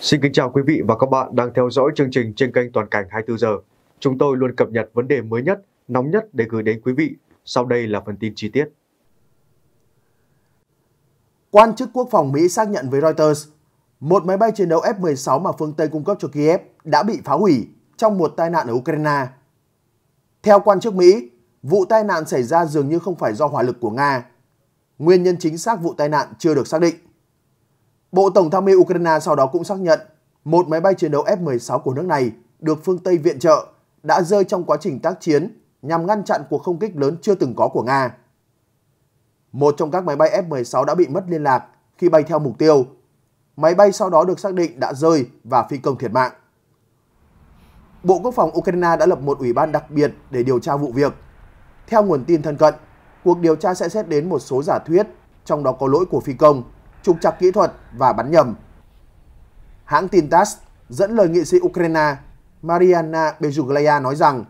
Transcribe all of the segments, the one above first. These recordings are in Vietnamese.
Xin kính chào quý vị và các bạn đang theo dõi chương trình trên kênh Toàn cảnh 24 giờ. Chúng tôi luôn cập nhật vấn đề mới nhất, nóng nhất để gửi đến quý vị. Sau đây là phần tin chi tiết. Quan chức quốc phòng Mỹ xác nhận với Reuters, một máy bay chiến đấu F-16 mà phương Tây cung cấp cho Kiev đã bị phá hủy trong một tai nạn ở Ukraine. Theo quan chức Mỹ, vụ tai nạn xảy ra dường như không phải do hỏa lực của Nga. Nguyên nhân chính xác vụ tai nạn chưa được xác định. Bộ Tổng tham mưu Ukraine sau đó cũng xác nhận một máy bay chiến đấu F-16 của nước này được phương Tây viện trợ đã rơi trong quá trình tác chiến nhằm ngăn chặn cuộc không kích lớn chưa từng có của Nga. Một trong các máy bay F-16 đã bị mất liên lạc khi bay theo mục tiêu. Máy bay sau đó được xác định đã rơi và phi công thiệt mạng. Bộ Quốc phòng Ukraine đã lập một ủy ban đặc biệt để điều tra vụ việc. Theo nguồn tin thân cận, cuộc điều tra sẽ xét đến một số giả thuyết, trong đó có lỗi của phi công trục trặc kỹ thuật và bắn nhầm. Hãng tin TASS dẫn lời nghị sĩ Ukraine Mariana Bezuglaya nói rằng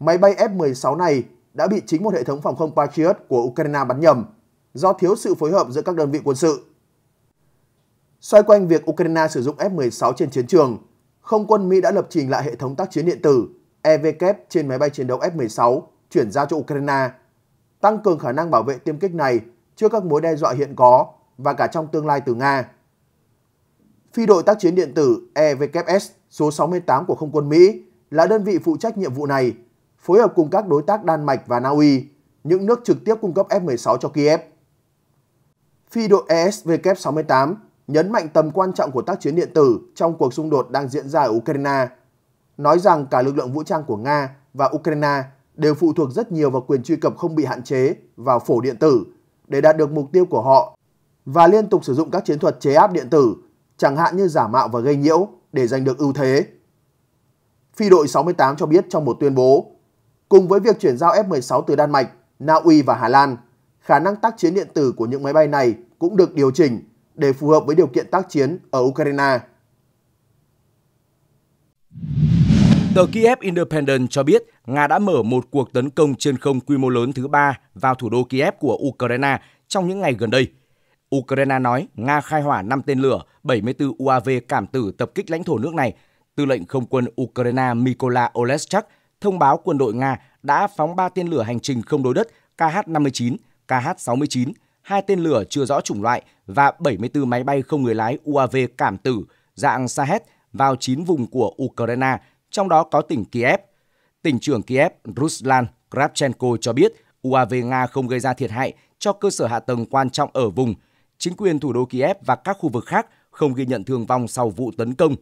máy bay F-16 này đã bị chính một hệ thống phòng không Patriot của Ukraine bắn nhầm do thiếu sự phối hợp giữa các đơn vị quân sự. Xoay quanh việc Ukraine sử dụng F-16 trên chiến trường, không quân Mỹ đã lập trình lại hệ thống tác chiến điện tử EVK e trên máy bay chiến đấu F-16 chuyển giao cho Ukraine, tăng cường khả năng bảo vệ tiêm kích này trước các mối đe dọa hiện có và cả trong tương lai từ Nga. Phi đội tác chiến điện tử evks số 68 của Không quân Mỹ là đơn vị phụ trách nhiệm vụ này, phối hợp cùng các đối tác Đan Mạch và Na Uy, những nước trực tiếp cung cấp F-16 cho Kiev. Phi đội ESW-68 nhấn mạnh tầm quan trọng của tác chiến điện tử trong cuộc xung đột đang diễn ra ở Ukraine, nói rằng cả lực lượng vũ trang của Nga và Ukraine đều phụ thuộc rất nhiều vào quyền truy cập không bị hạn chế vào phổ điện tử để đạt được mục tiêu của họ và liên tục sử dụng các chiến thuật chế áp điện tử, chẳng hạn như giả mạo và gây nhiễu để giành được ưu thế. Phi đội 68 cho biết trong một tuyên bố, cùng với việc chuyển giao F-16 từ Đan Mạch, Na Uy và Hà Lan, khả năng tác chiến điện tử của những máy bay này cũng được điều chỉnh để phù hợp với điều kiện tác chiến ở Ukraine. Tờ Kiev Independent cho biết Nga đã mở một cuộc tấn công trên không quy mô lớn thứ ba vào thủ đô Kiev của Ukraine trong những ngày gần đây. Ukraine nói Nga khai hỏa 5 tên lửa, 74 UAV cảm tử tập kích lãnh thổ nước này. Tư lệnh không quân Ukraine Mykola Oleschak thông báo quân đội Nga đã phóng 3 tên lửa hành trình không đối đất KH-59, KH-69, hai tên lửa chưa rõ chủng loại và 74 máy bay không người lái UAV cảm tử dạng Sahet vào 9 vùng của Ukraine, trong đó có tỉnh Kiev. Tỉnh trưởng Kiev Ruslan Kravchenko cho biết UAV Nga không gây ra thiệt hại cho cơ sở hạ tầng quan trọng ở vùng – chính quyền thủ đô Kiev và các khu vực khác không ghi nhận thương vong sau vụ tấn công.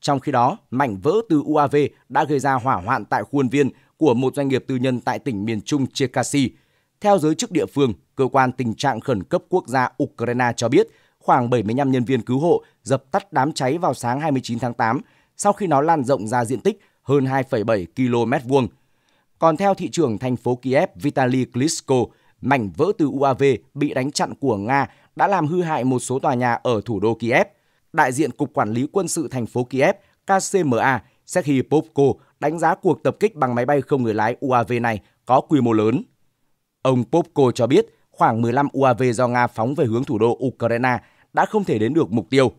Trong khi đó, mảnh vỡ từ UAV đã gây ra hỏa hoạn tại khuôn viên của một doanh nghiệp tư nhân tại tỉnh miền Trung Cherkasy. Theo giới chức địa phương, cơ quan tình trạng khẩn cấp quốc gia Ukraine cho biết khoảng 75 nhân viên cứu hộ dập tắt đám cháy vào sáng 29 tháng 8 sau khi nó lan rộng ra diện tích hơn 2,7 km vuông. Còn theo thị trưởng thành phố Kiev Vitaly Klitschko, mảnh vỡ từ UAV bị đánh chặn của Nga đã làm hư hại một số tòa nhà ở thủ đô Kiev. Đại diện Cục Quản lý Quân sự thành phố Kiev KCMA Serhiy Popko đánh giá cuộc tập kích bằng máy bay không người lái UAV này có quy mô lớn. Ông Popko cho biết khoảng 15 UAV do Nga phóng về hướng thủ đô Ukraine đã không thể đến được mục tiêu.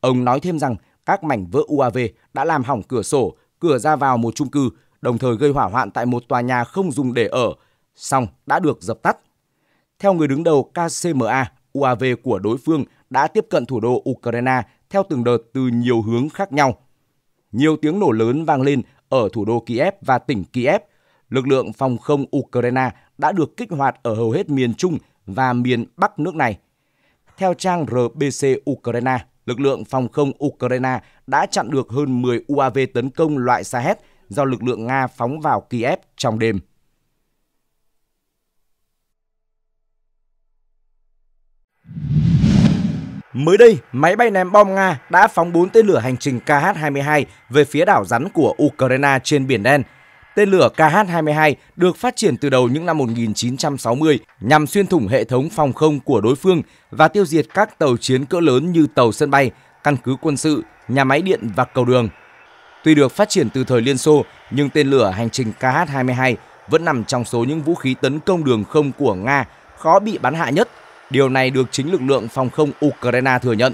Ông nói thêm rằng các mảnh vỡ UAV đã làm hỏng cửa sổ, cửa ra vào một chung cư, đồng thời gây hỏa hoạn tại một tòa nhà không dùng để ở, song đã được dập tắt. Theo người đứng đầu KCMA, UAV của đối phương đã tiếp cận thủ đô Ukraine theo từng đợt từ nhiều hướng khác nhau. Nhiều tiếng nổ lớn vang lên ở thủ đô Kiev và tỉnh Kiev. Lực lượng phòng không Ukraine đã được kích hoạt ở hầu hết miền Trung và miền Bắc nước này. Theo trang RBC Ukraine, lực lượng phòng không Ukraine đã chặn được hơn 10 UAV tấn công loại Sahet do lực lượng Nga phóng vào Kiev trong đêm. Mới đây, máy bay ném bom Nga đã phóng 4 tên lửa hành trình KH-22 về phía đảo rắn của Ukraine trên Biển Đen. Tên lửa KH-22 được phát triển từ đầu những năm 1960 nhằm xuyên thủng hệ thống phòng không của đối phương và tiêu diệt các tàu chiến cỡ lớn như tàu sân bay, căn cứ quân sự, nhà máy điện và cầu đường. Tuy được phát triển từ thời Liên Xô, nhưng tên lửa hành trình KH-22 vẫn nằm trong số những vũ khí tấn công đường không của Nga khó bị bắn hạ nhất – Điều này được chính lực lượng phòng không Ukraine thừa nhận.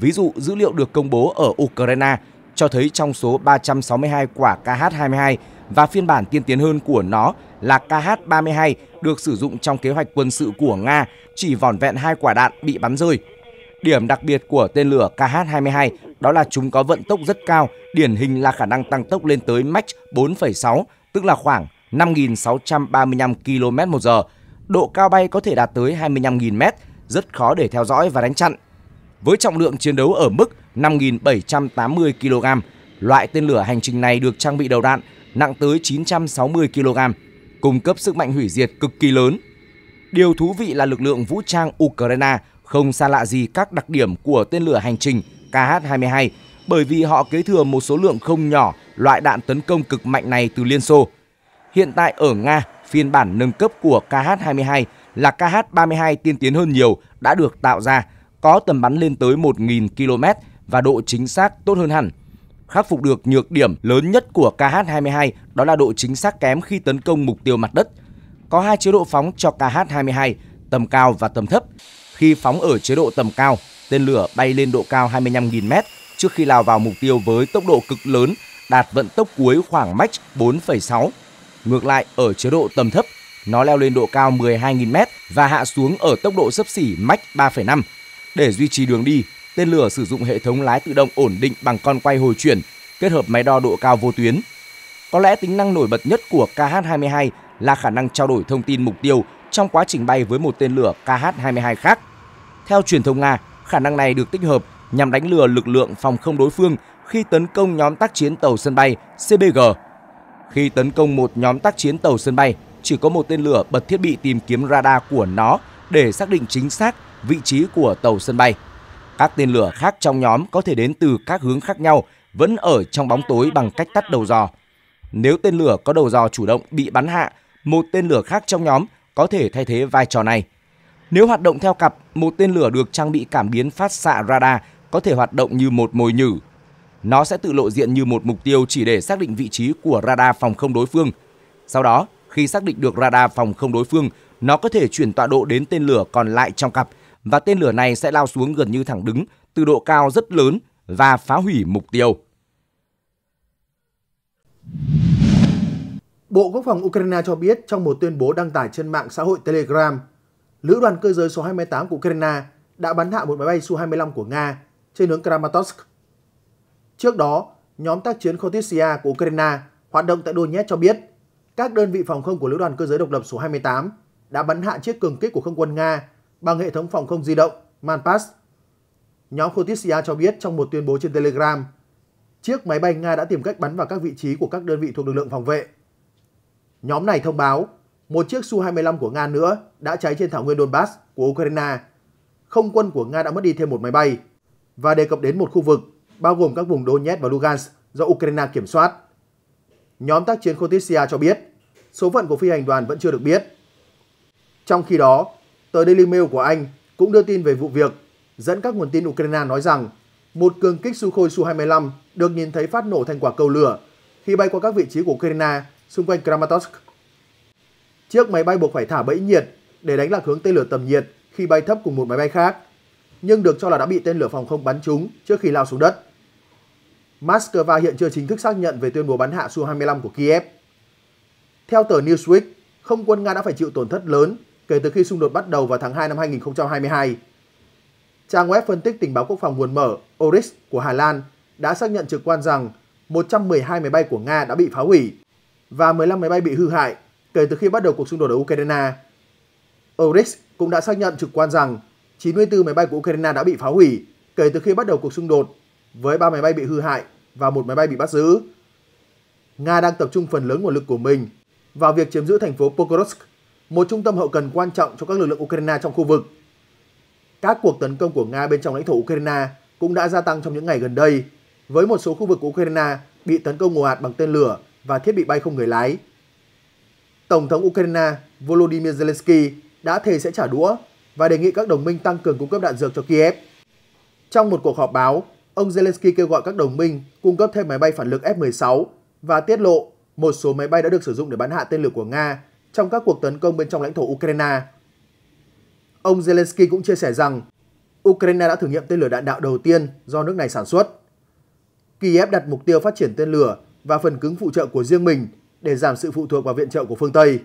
Ví dụ, dữ liệu được công bố ở Ukraine cho thấy trong số 362 quả KH-22 và phiên bản tiên tiến hơn của nó là KH-32 được sử dụng trong kế hoạch quân sự của Nga chỉ vỏn vẹn hai quả đạn bị bắn rơi. Điểm đặc biệt của tên lửa KH-22 đó là chúng có vận tốc rất cao, điển hình là khả năng tăng tốc lên tới Mach 4,6, tức là khoảng 5.635 km/h độ cao bay có thể đạt tới 25.000m, rất khó để theo dõi và đánh chặn. Với trọng lượng chiến đấu ở mức 5.780 kg, loại tên lửa hành trình này được trang bị đầu đạn nặng tới 960 kg, cung cấp sức mạnh hủy diệt cực kỳ lớn. Điều thú vị là lực lượng vũ trang Ukraine không xa lạ gì các đặc điểm của tên lửa hành trình KH-22 bởi vì họ kế thừa một số lượng không nhỏ loại đạn tấn công cực mạnh này từ Liên Xô. Hiện tại ở Nga, phiên bản nâng cấp của KH-22 là KH-32 tiên tiến hơn nhiều đã được tạo ra, có tầm bắn lên tới 1.000 km và độ chính xác tốt hơn hẳn. Khắc phục được nhược điểm lớn nhất của KH-22 đó là độ chính xác kém khi tấn công mục tiêu mặt đất. Có hai chế độ phóng cho KH-22, tầm cao và tầm thấp. Khi phóng ở chế độ tầm cao, tên lửa bay lên độ cao 25.000m trước khi lao vào mục tiêu với tốc độ cực lớn đạt vận tốc cuối khoảng Mach 4,6 Ngược lại, ở chế độ tầm thấp, nó leo lên độ cao 12.000m và hạ xuống ở tốc độ sấp xỉ Mach 3,5. Để duy trì đường đi, tên lửa sử dụng hệ thống lái tự động ổn định bằng con quay hồi chuyển, kết hợp máy đo độ cao vô tuyến. Có lẽ tính năng nổi bật nhất của KH-22 là khả năng trao đổi thông tin mục tiêu trong quá trình bay với một tên lửa KH-22 khác. Theo truyền thông Nga, khả năng này được tích hợp nhằm đánh lừa lực lượng phòng không đối phương khi tấn công nhóm tác chiến tàu sân bay CBG khi tấn công một nhóm tác chiến tàu sân bay, chỉ có một tên lửa bật thiết bị tìm kiếm radar của nó để xác định chính xác vị trí của tàu sân bay. Các tên lửa khác trong nhóm có thể đến từ các hướng khác nhau, vẫn ở trong bóng tối bằng cách tắt đầu dò. Nếu tên lửa có đầu dò chủ động bị bắn hạ, một tên lửa khác trong nhóm có thể thay thế vai trò này. Nếu hoạt động theo cặp, một tên lửa được trang bị cảm biến phát xạ radar có thể hoạt động như một mồi nhử nó sẽ tự lộ diện như một mục tiêu chỉ để xác định vị trí của radar phòng không đối phương. Sau đó, khi xác định được radar phòng không đối phương, nó có thể chuyển tọa độ đến tên lửa còn lại trong cặp và tên lửa này sẽ lao xuống gần như thẳng đứng từ độ cao rất lớn và phá hủy mục tiêu. Bộ Quốc phòng Ukraine cho biết trong một tuyên bố đăng tải trên mạng xã hội Telegram, lữ đoàn cơ giới số 28 của Ukraine đã bắn hạ một máy bay Su-25 của Nga trên hướng Kramatorsk Trước đó, nhóm tác chiến Khotissia của Ukraine hoạt động tại Donetsk cho biết các đơn vị phòng không của Lữ đoàn Cơ giới Độc lập số 28 đã bắn hạ chiếc cường kích của không quân Nga bằng hệ thống phòng không di động Manpass. Nhóm Khotissia cho biết trong một tuyên bố trên Telegram, chiếc máy bay Nga đã tìm cách bắn vào các vị trí của các đơn vị thuộc lực lượng phòng vệ. Nhóm này thông báo một chiếc Su-25 của Nga nữa đã cháy trên thảo nguyên Donbass của Ukraine. Không quân của Nga đã mất đi thêm một máy bay và đề cập đến một khu vực bao gồm các vùng Donetsk và Lugansk do Ukraine kiểm soát. Nhóm tác chiến Kotisia cho biết, số phận của phi hành đoàn vẫn chưa được biết. Trong khi đó, tờ Daily Mail của Anh cũng đưa tin về vụ việc, dẫn các nguồn tin Ukraine nói rằng một cường kích Sukhoi Su-25 được nhìn thấy phát nổ thành quả cầu lửa khi bay qua các vị trí của Ukraine xung quanh Kramatorsk. Chiếc máy bay buộc phải thả bẫy nhiệt để đánh lạc hướng tên lửa tầm nhiệt khi bay thấp cùng một máy bay khác, nhưng được cho là đã bị tên lửa phòng không bắn trúng trước khi lao xuống đất. Moscow hiện chưa chính thức xác nhận về tuyên bố bắn hạ Su-25 của Kiev. Theo tờ Newsweek, không quân Nga đã phải chịu tổn thất lớn kể từ khi xung đột bắt đầu vào tháng 2 năm 2022. Trang web phân tích tình báo quốc phòng nguồn mở Oris của Hà Lan đã xác nhận trực quan rằng 112 máy bay của Nga đã bị phá hủy và 15 máy bay bị hư hại kể từ khi bắt đầu cuộc xung đột ở Ukraine. Oris cũng đã xác nhận trực quan rằng 94 máy bay của Ukraine đã bị phá hủy kể từ khi bắt đầu cuộc xung đột với 3 máy bay bị hư hại và một máy bay bị bắt giữ. Nga đang tập trung phần lớn nguồn lực của mình vào việc chiếm giữ thành phố Pokrovsk, một trung tâm hậu cần quan trọng cho các lực lượng Ukraine trong khu vực. Các cuộc tấn công của Nga bên trong lãnh thổ Ukraine cũng đã gia tăng trong những ngày gần đây, với một số khu vực của Ukraine bị tấn công ồ ạt bằng tên lửa và thiết bị bay không người lái. Tổng thống Ukraine Volodymyr Zelensky đã thề sẽ trả đũa và đề nghị các đồng minh tăng cường cung cấp đạn dược cho Kiev. Trong một cuộc họp báo, ông Zelensky kêu gọi các đồng minh cung cấp thêm máy bay phản lực F-16 và tiết lộ một số máy bay đã được sử dụng để bắn hạ tên lửa của Nga trong các cuộc tấn công bên trong lãnh thổ Ukraine. Ông Zelensky cũng chia sẻ rằng Ukraine đã thử nghiệm tên lửa đạn đạo đầu tiên do nước này sản xuất. Kiev đặt mục tiêu phát triển tên lửa và phần cứng phụ trợ của riêng mình để giảm sự phụ thuộc vào viện trợ của phương Tây.